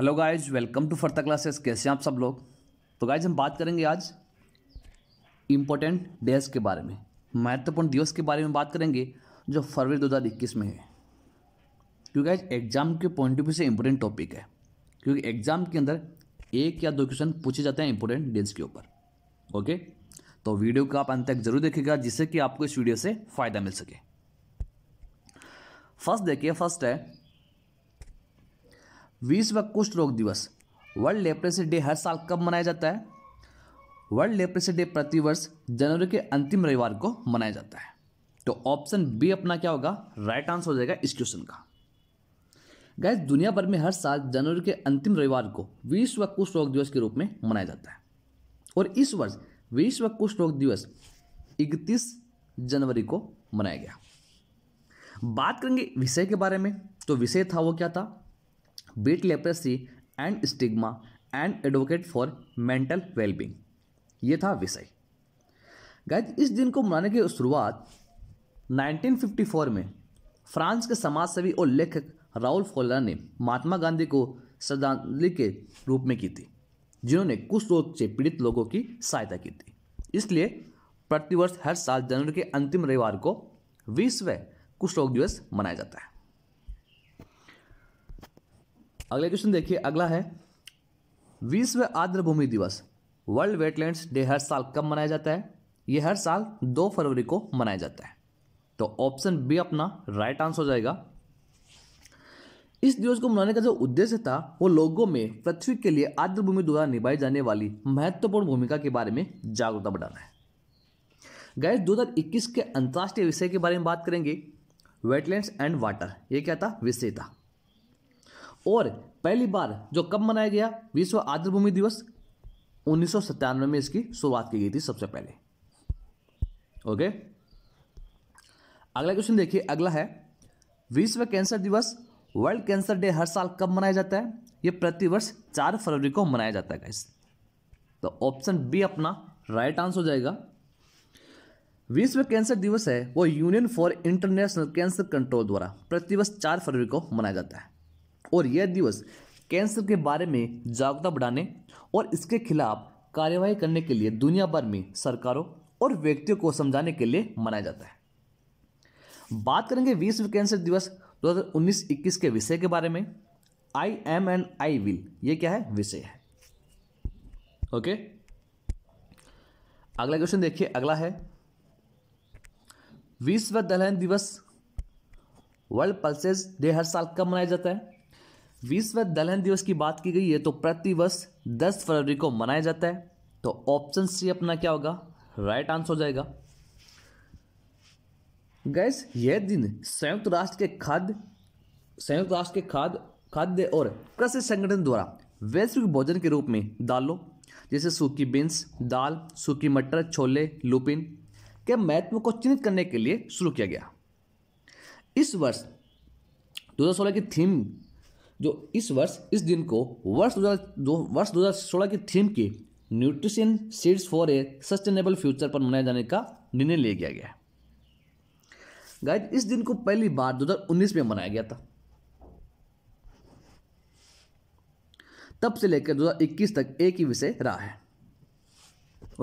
Hello guys welcome to फर्ता classes कैसे हैं आप सब लोग तो गाइज हम बात करेंगे आज इम्पोर्टेंट डेज के बारे में महत्वपूर्ण दिवस के बारे में बात करेंगे जो फरवरी इक्कीस में है क्योंकि आज एग्जाम के पॉइंट ऑफ व्यू से इम्पोर्टेंट टॉपिक है क्योंकि एग्जाम के अंदर एक या दो क्वेश्चन पूछे जाते हैं इंपोर्टेंट डेज के ऊपर ओके तो वीडियो का आप अंत तक जरूर देखिएगा जिससे कि आपको इस वीडियो से फ़ायदा मिल सके फर्स्ट देखिए फर्स्ट है विश्व कुष्ठ रोग दिवस वर्ल्ड लेप्रेसी डे हर साल कब मनाया जाता है वर्ल्ड लेप्रेसी डे प्रतिवर्ष जनवरी के अंतिम रविवार को मनाया जाता है तो ऑप्शन बी अपना क्या होगा राइट आंसर हो जाएगा इस क्वेश्चन का गैस दुनिया भर में हर साल जनवरी के अंतिम रविवार को विश्व कुष्ठ रोग दिवस के रूप में मनाया जाता है और इस वर्ष विश्व कुष्ठ रोग दिवस 31 जनवरी को मनाया गया बात करेंगे विषय के बारे में तो विषय था वो क्या था beat leprosy and stigma and advocate for mental wellbeing ये था विषय गायत इस दिन को मनाने की शुरुआत 1954 में फ्रांस के समाजसेवी और लेखक राहुल फोला ने महात्मा गांधी को श्रद्धांजलि के रूप में की थी जिन्होंने कुछ रोग से पीड़ित लोगों की सहायता की थी इसलिए प्रतिवर्ष हर साल जनवरी के अंतिम रविवार को विश्व कुष्ठ रोग दिवस मनाया जाता है अगला क्वेश्चन देखिए अगला है विश्व आर्द्र भूमि दिवस वर्ल्ड वेटलैंड्स डे हर साल कब मनाया जाता है यह हर साल दो फरवरी को मनाया जाता है तो ऑप्शन बी अपना राइट आंसर हो जाएगा इस दिवस को मनाने का जो उद्देश्य था वो लोगों में पृथ्वी के लिए आर्द्र भूमि द्वारा निभाई जाने वाली महत्वपूर्ण भूमिका के बारे में जागरूकता बढ़ाना है गैस 2021 के अंतर्राष्ट्रीय विषय के बारे में बात करेंगे वेटलैंड्स एंड वाटर ये क्या था विषय था और पहली बार जो कब मनाया गया विश्व आर्द्र भूमि दिवस उन्नीस में इसकी शुरुआत की गई थी सबसे पहले ओके अगला क्वेश्चन देखिए अगला है विश्व कैंसर दिवस वर्ल्ड कैंसर डे हर साल कब मनाया जाता है यह प्रतिवर्ष चार फरवरी को मनाया जाता है तो ऑप्शन बी अपना राइट आंसर हो जाएगा विश्व कैंसर दिवस है वो union for international cancer control द्वारा प्रतिवर्ष चार फरवरी को मनाया जाता है और यह दिवस कैंसर के बारे में जागरूकता बढ़ाने और इसके खिलाफ कार्यवाही करने के लिए दुनिया भर में सरकारों और व्यक्तियों को समझाने के लिए मनाया जाता है बात करेंगे विश्व कैंसर दिवस 2019-21 के विषय के बारे में I am and I will ये क्या है विषय है ओके अगला क्वेश्चन देखिए अगला है विश्व दलहन दिवस वर्ल्ड पल्सेस डे हर साल कब मनाया जाता है विश्व दलहन दिवस की बात की गई है तो प्रति वर्ष दस फरवरी को मनाया जाता है तो ऑप्शन सी अपना क्या होगा राइट आंसर हो जाएगा गैस यह दिन संयुक्त राष्ट्र के खाद्य संयुक्त राष्ट्र के खाद खाद्य और कृषि संगठन द्वारा वैश्विक भोजन के रूप में दालों जैसे सूखी बीन्स दाल सूखी मटर छोले लुपिन के महत्व को चिन्हित करने के लिए शुरू किया गया इस वर्ष 2016 की थीम जो इस वर्ष इस दिन को वर्ष दो वर्ष दो हज़ार सोलह की थीम की nutrition seeds for a sustainable future पर मनाए जाने का निर्णय लिया गया है गाइज इस दिन को पहली बार 2019 में मनाया गया था तब से लेकर 2021 तक एक ही विषय रहा है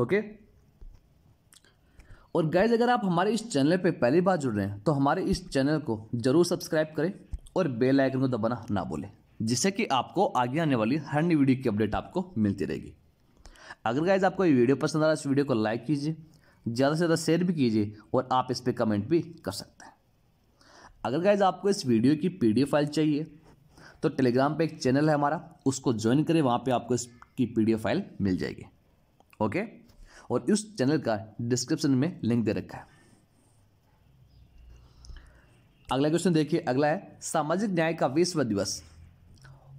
ओके और गाइज अगर आप हमारे इस चैनल पर पहली बार जुड़ रहे हैं तो हमारे इस चैनल को जरूर सब्सक्राइब करें और बेल आइकन को दबाना ना बोले जिससे कि आपको आगे आने वाली हर नई वीडियो की अपडेट आपको मिलती रहेगी अगर गाइज आपको ये वीडियो पसंद आ रहा है इस वीडियो को लाइक कीजिए ज़्यादा से ज़्यादा शेयर भी कीजिए और आप इस पर कमेंट भी कर सकते हैं अगर गाइज आपको इस वीडियो की पीडीएफ फाइल चाहिए तो टेलीग्राम पे एक चैनल है हमारा उसको ज्वाइन करें वहाँ पे आपको इसकी पीडीएफ फाइल मिल जाएगी ओके और इस चैनल का डिस्क्रिप्शन में लिंक दे रखा है अगला क्वेश्चन देखिए अगला है सामाजिक न्याय का विश्व दिवस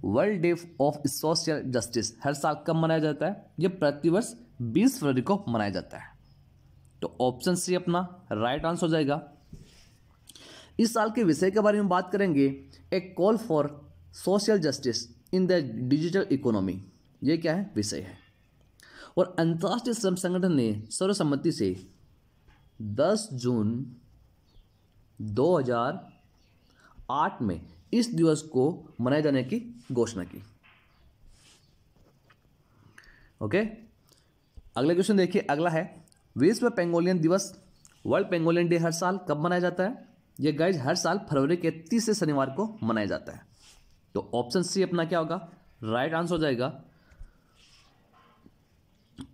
world day of social justice हर साल कब मनाया जाता है ये प्रतिवर्ष बीस फरवरी को मनाया जाता है तो ऑप्शन सी अपना राइट आंसर हो जाएगा इस साल के विषय के बारे में बात करेंगे a call for social justice in the digital economy ये क्या है विषय है और अंतर्राष्ट्रीय श्रम संगठन ने सर्वसम्मति से 10 जून 2008 में इस दिवस को मनाए जाने की घोषणा की ओके अगला क्वेश्चन देखिए अगला है विश्व पेंगोलियन दिवस वर्ल्ड पेंगोलियन डे हर साल कब मनाया जाता है यह गाइज हर साल फरवरी के तीसरे शनिवार को मनाया जाता है तो ऑप्शन सी अपना क्या होगा राइट आंसर हो जाएगा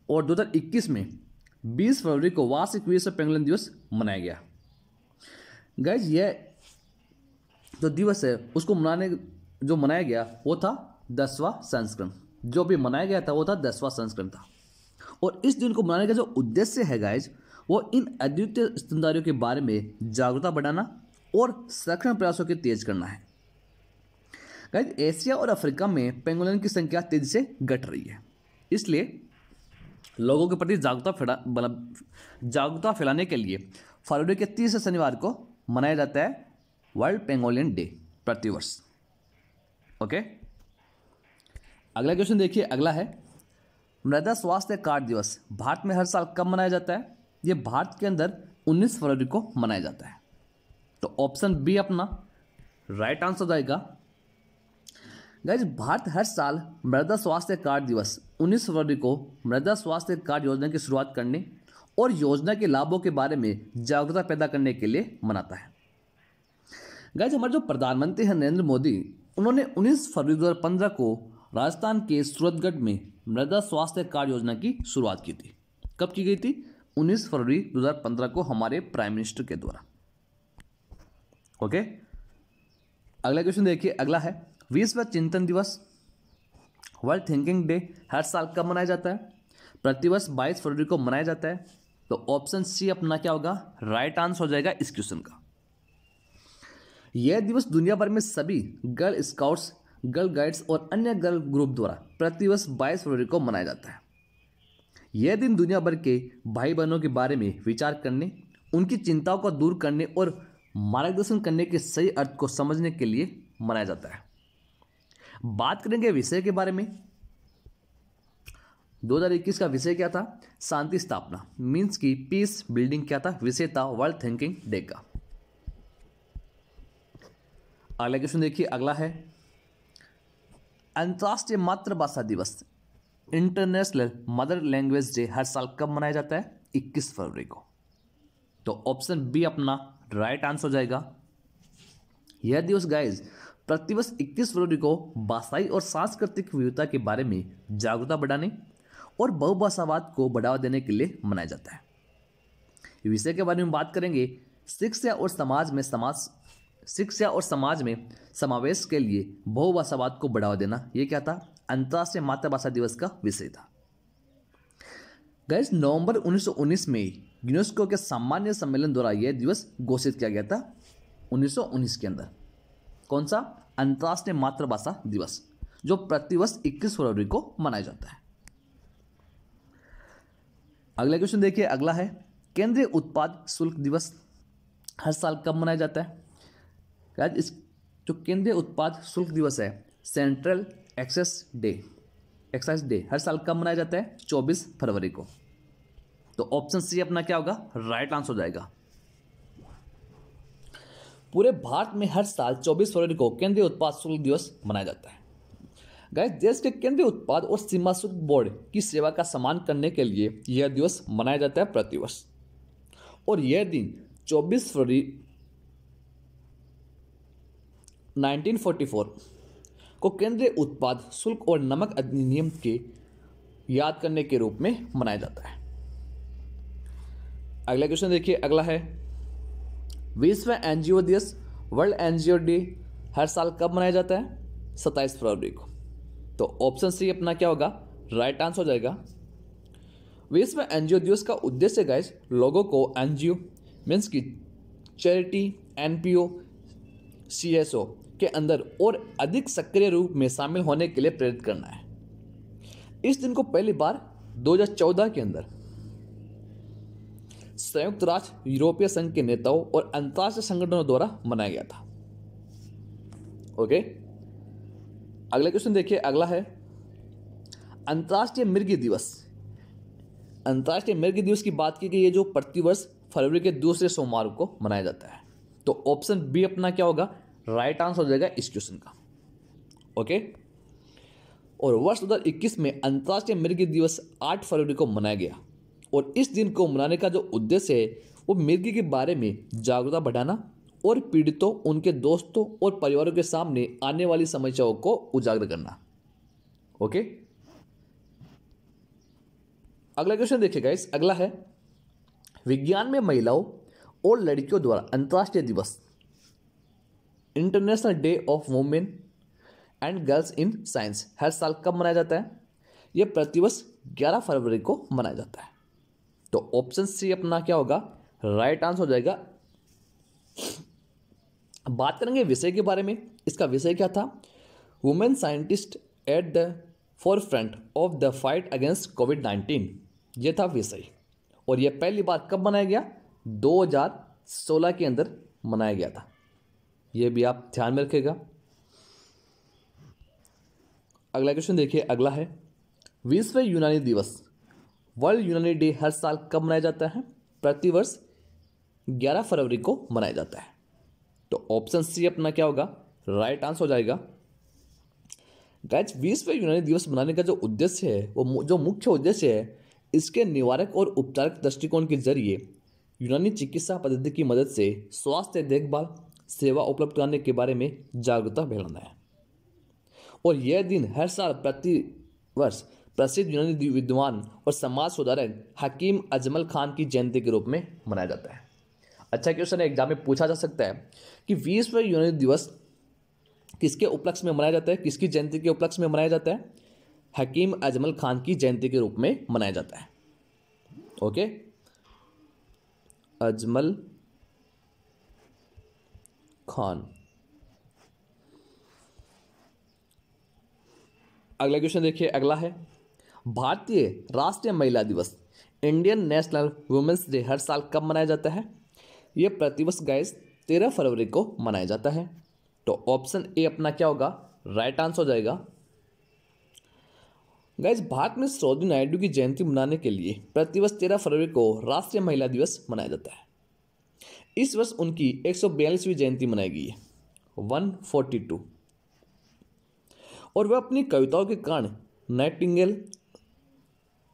और 2021 में 20 फरवरी को वार्षिक विश्व पेंगोलियन दिवस मनाया गया गैज ये जो दिवस है उसको मनाने जो मनाया गया वो था दसवां संस्करण जो भी मनाया गया था वो था दसवां संस्करण था और इस दिन को मनाने का जो उद्देश्य है गाइज वो इन अद्वितीय स्तनदारियों के बारे में जागरूकता बढ़ाना और संरक्षण प्रयासों के तेज करना है गाइज एशिया और अफ्रीका में पेंगुलिन की संख्या तेजी से घट रही है इसलिए लोगों के प्रति जागरूकता फैला मतलब जागरूकता फैलाने के लिए फरवरी के तीसरे शनिवार को मनाया जाता है वर्ल्ड पेंगोलियन डे प्रतिवर्ष ओके अगला क्वेश्चन देखिए अगला है मृदा स्वास्थ्य कार्ड दिवस भारत में हर साल कब मनाया जाता है ये भारत के अंदर 19 फरवरी को मनाया जाता है तो ऑप्शन बी अपना राइट आंसर जाएगा गाइज भारत हर साल मृदा स्वास्थ्य कार्ड दिवस 19 फरवरी को मृदा स्वास्थ्य कार्ड योजना की शुरुआत करने और योजना के लाभों के बारे में जागरूकता पैदा करने के लिए मनाता है गैज हमारे जो प्रधानमंत्री हैं नरेंद्र मोदी उन्होंने 19 फरवरी 2015 को राजस्थान के सूरतगढ़ में मृदा स्वास्थ्य कार्ड योजना की शुरुआत की थी कब की गई थी 19 फरवरी 2015 को हमारे प्राइम मिनिस्टर के द्वारा ओके अगला क्वेश्चन देखिए अगला है विश्व चिंतन दिवस वर्ल्ड थिंकिंग डे हर साल कब मनाया जाता है प्रतिवर्ष 22 फरवरी को मनाया जाता है तो ऑप्शन सी अपना क्या होगा राइट आंसर हो जाएगा इस क्वेश्चन का यह दिवस दुनिया भर में सभी गर्ल स्काउट्स गर्ल गाइड्स और अन्य गर्ल ग्रुप द्वारा प्रतिवर्ष बाईस फरवरी को मनाया जाता है यह दिन दुनिया भर के भाई बहनों के बारे में विचार करने उनकी चिंताओं को दूर करने और मार्गदर्शन करने के सही अर्थ को समझने के लिए मनाया जाता है बात करेंगे विषय के बारे में 2021 का विषय क्या था शांति स्थापना मीन्स की पीस बिल्डिंग क्या था विषय था वर्ल्ड थिंकिंग डे का अगला क्वेश्चन देखिए अगला है अंतर्राष्ट्रीय मातृभाषा दिवस इंटरनेशनल मदर लैंग्वेज डे हर साल कब मनाया जाता है 21 फरवरी को तो ऑप्शन बी अपना राइट आंसर हो जाएगा यह दिवस गाइज प्रतिवर्ष 21 फरवरी को भाषाई और सांस्कृतिक विविधता के बारे में जागरूकता बढ़ाने और बहुभाषावाद को बढ़ावा देने के लिए मनाया जाता है विषय के बारे में बात करेंगे शिक्षा और समाज में समाज शिक्षा और समाज में समावेश के लिए बहुभाषावाद को बढ़ावा देना यह क्या था अंतर्राष्ट्रीय मातृभाषा दिवस का विषय था गैस नवंबर 1919 में यूनेस्को के सामान्य सम्मेलन द्वारा यह दिवस घोषित किया गया था 1919 के अंदर कौन सा अंतर्राष्ट्रीय मातृभाषा दिवस जो प्रतिवर्ष 21 फरवरी को मनाया जाता है अगला क्वेश्चन देखिए अगला है केंद्रीय उत्पाद शुल्क दिवस हर साल कब मनाया जाता है राज इस जो केंद्रीय उत्पाद शुल्क दिवस है central excise day excise day हर साल कब मनाया जाता है 24 फरवरी को तो ऑप्शन सी अपना क्या होगा राइट आंसर हो जाएगा पूरे भारत में हर साल 24 फरवरी को केंद्रीय उत्पाद शुल्क दिवस मनाया जाता है गाइस देश के केंद्रीय उत्पाद और सीमा शुल्क बोर्ड की सेवा का सम्मान करने के लिए यह दिवस मनाया जाता है प्रतिवर्ष और यह दिन 24 फरवरी 1944 को केंद्रीय उत्पाद शुल्क और नमक अधिनियम के याद करने के रूप में मनाया जाता है अगला क्वेश्चन देखिए अगला है विश्व एनजीओ दिवस वर्ल्ड एनजीओ डे हर साल कब मनाया जाता है सत्ताईस फरवरी को तो ऑप्शन सी अपना क्या होगा राइट आंसर हो जाएगा विश्व एनजीओ दिवस का उद्देश्य गाइस लोगों को एनजीओ मीन्स की चैरिटी एनपीओ सीएसओ के अंदर और अधिक सक्रिय रूप में शामिल होने के लिए प्रेरित करना है इस दिन को पहली बार 2014 के अंदर संयुक्त राष्ट्र यूरोपीय संघ के नेताओं और अंतर्राष्ट्रीय संगठनों द्वारा मनाया गया था ओके okay? अगला क्वेश्चन देखिए अगला है अंतर्राष्ट्रीय मृग दिवस अंतर्राष्ट्रीय मृग दिवस की बात की गई है जो प्रतिवर्ष फरवरी के दूसरे सोमवार को मनाया जाता है तो ऑप्शन बी अपना क्या होगा राइट आंसर हो जाएगा इस क्वेश्चन का ओके और वर्ष 2021 में अंतर्राष्ट्रीय मृग दिवस 8 फरवरी को मनाया गया और इस दिन को मनाने का जो उद्देश्य है वो मिर्गी के बारे में जागरूकता बढ़ाना और पीड़ितों उनके दोस्तों और परिवारों के सामने आने वाली समस्याओं को उजागर करना ओके अगला क्वेश्चन देखिए गाइस अगला है विज्ञान में महिलाओं और लड़कियों द्वारा अंतर्राष्ट्रीय दिवस international day of women and girls in science हर साल कब मनाया जाता है यह प्रतिवर्ष ग्यारह फरवरी को मनाया जाता है तो ऑप्शन सी अपना क्या होगा राइट आंसर हो जाएगा बात करेंगे विषय के बारे में इसका विषय क्या था women scientist at the forefront of the fight against COVID nineteen ये था विषय और यह पहली बार कब मनाया गया 2016 के अंदर मनाया गया था यह भी आप ध्यान में रखेगा अगला क्वेश्चन देखिए अगला है विश्व यूनानी दिवस वर्ल्ड यूनानी डे हर साल कब मनाया जाता है प्रतिवर्ष 11 फरवरी को मनाया जाता है तो ऑप्शन सी अपना क्या होगा राइट आंसर हो जाएगा गैच विश्व यूनानी दिवस मनाने का जो उद्देश्य है वो जो मुख्य उद्देश्य है इसके निवारक और उपचारक दृष्टिकोण के जरिए यूनानी चिकित्सा पद्धति की मदद से स्वास्थ्य देखभाल सेवा उपलब्ध कराने के बारे में जागरूकता फैलाना है और यह दिन हर साल प्रति वर्ष प्रसिद्ध यूनानी विद्वान और समाज सुधारक हकीम अजमल खान की जयंती के रूप में मनाया जाता है अच्छा क्वेश्चन है एग्जाम में पूछा जा सकता है कि विश्व यूनिट दिवस किसके उपलक्ष्य में मनाया जाता है किसकी जयंती के उपलक्ष्य में मनाया जाता है हकीम अजमल खान की जयंती के रूप में मनाया जाता है ओके अजमल खान अगला क्वेश्चन देखिए अगला है भारतीय राष्ट्रीय महिला दिवस इंडियन नेशनल वुमेंस डे हर साल कब मनाया जाता है ये प्रतिवर्ष गैस तेरह फरवरी को मनाया जाता है तो ऑप्शन ए अपना क्या होगा राइट आंसर हो जाएगा गैस भारत में सऊदी नायडू की जयंती मनाने के लिए प्रतिवर्ष तेरह फरवरी को राष्ट्रीय महिला दिवस मनाया जाता है इस वर्ष उनकी एक सौ बयालीसवीं जयंती मनाई गई है वन फोर्टी टू और वह अपनी कविताओं के कारण नाइटिंगेल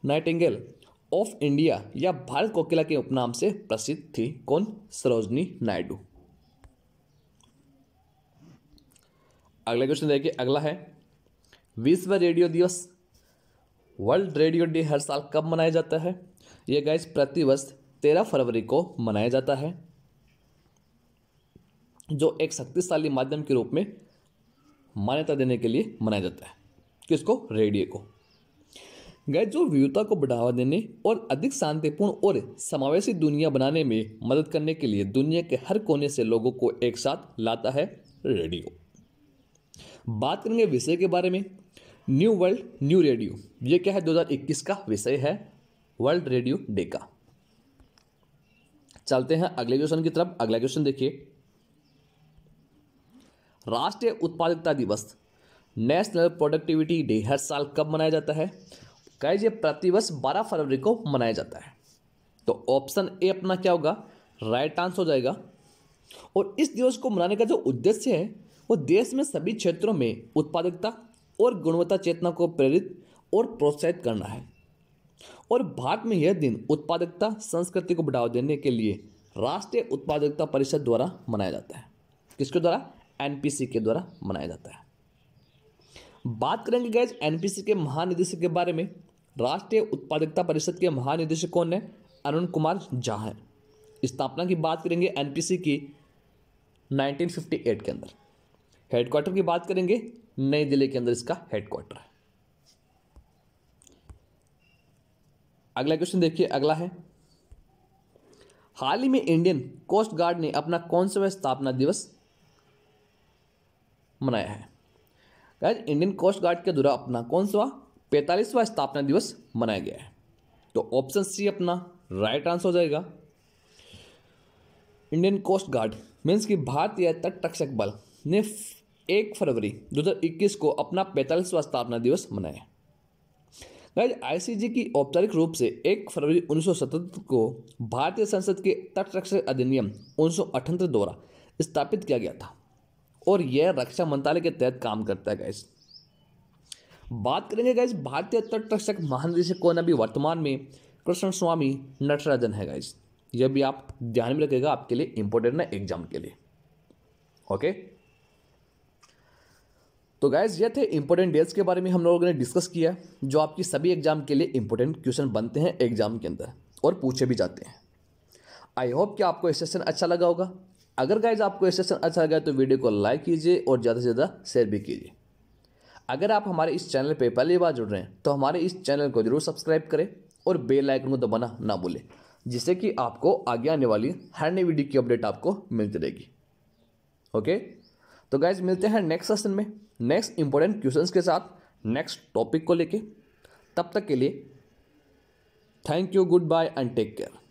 नाइटिंगेल ऑफ इंडिया या भारत कोकिला के उपनाम से प्रसिद्ध थी कौन सरोजनी नायडू अगला क्वेश्चन देखिए अगला है विश्व रेडियो दिवस वर्ल्ड रेडियो डे हर साल कब मनाया जाता है यह गैस प्रतिवर्ष तेरह फरवरी को मनाया जाता है जो एक शक्तिशाली माध्यम के रूप में मान्यता देने के लिए मनाया जाता है किसको रेडियो को गए जो विविधता को बढ़ावा देने और अधिक शांतिपूर्ण और समावेशी दुनिया बनाने में मदद करने के लिए दुनिया के हर कोने से लोगों को एक साथ लाता है रेडियो बात करेंगे विषय के बारे में न्यू वर्ल्ड न्यू रेडियो ये क्या है 2021 का विषय है वर्ल्ड रेडियो डे का चलते हैं अगले क्वेश्चन की तरफ अगला क्वेश्चन देखिए राष्ट्रीय उत्पादकता दिवस नेशनल प्रोडक्टिविटी डे हर साल कब मनाया जाता है गाइज ये प्रतिवर्ष बारह फरवरी को मनाया जाता है तो ऑप्शन ए अपना क्या होगा राइट आंसर हो जाएगा और इस दिवस को मनाने का जो उद्देश्य है वो देश में सभी क्षेत्रों में उत्पादकता और गुणवत्ता चेतना को प्रेरित और प्रोत्साहित करना है और भारत में यह दिन उत्पादकता संस्कृति को बढ़ावा देने के लिए राष्ट्रीय उत्पादकता परिषद द्वारा मनाया जाता है किसके द्वारा एनपीसी के द्वारा मनाया जाता है बात करेंगे गैज एनपीसी के महानिदेशक के बारे में राष्ट्रीय उत्पादकता परिषद के महानिदेशक कौन है अरुण कुमार झा है स्थापना की बात करेंगे एनपीसी की 1958 के अंदर हेडक्वार्टर की बात करेंगे नई दिल्ली के अंदर इसका हेडक्वार्टर है अगला क्वेश्चन देखिए अगला है हाल ही में इंडियन कोस्ट गार्ड ने अपना कौन सा स्थापना दिवस मनाया है इंडियन कोस्ट गार्ड के द्वारा अपना कौन सा पैंतालीसवा स्थापना दिवस मनाया गया है तो ऑप्शन सी अपना राइट आंसर हो जाएगा इंडियन कोस्ट गार्ड मीन्स कि भारतीय तटरक्षक बल ने एक फरवरी 2021 को अपना पैंतालीसवा स्थापना दिवस मनाया गाइज आईसीजी की औपचारिक रूप से एक फरवरी उन्नीस को भारतीय संसद के तटरक्षक अधिनियम उन्नीस द्वारा स्थापित किया गया था और यह रक्षा मंत्रालय के तहत काम करता है गाइज बात करेंगे गाइज भारतीय तट रक्षक महानिदेशक कौन अभी वर्तमान में कृष्ण स्वामी नटराजन है गाइज यह भी आप ध्यान में रखेगा आपके लिए इंपॉर्टेंट है एग्जाम के लिए ओके तो गाइज यह थे इंपॉर्टेंट डेट्स के बारे में हम लोगों ने डिस्कस किया जो आपकी सभी एग्जाम के लिए इंपॉर्टेंट क्वेश्चन बनते हैं एग्जाम के अंदर और पूछे भी जाते हैं आई होप कि आपको यह सेशन अच्छा लगा होगा अगर गाइज आपको यह सेशन अच्छा लगा तो वीडियो को लाइक कीजिए और ज़्यादा से ज़्यादा शेयर भी कीजिए अगर आप हमारे इस चैनल पर पहली बार जुड़ रहे हैं तो हमारे इस चैनल को जरूर सब्सक्राइब करें और बेल आइकन को दबाना ना भूलें जिससे कि आपको आगे आने वाली हर नई वीडियो की अपडेट आपको मिलती रहेगी ओके तो गाइज मिलते हैं नेक्स्ट सेशन में नेक्स्ट इंपॉर्टेंट क्वेश्चंस के साथ नेक्स्ट टॉपिक को लेके तब तक के लिए thank you goodbye and take care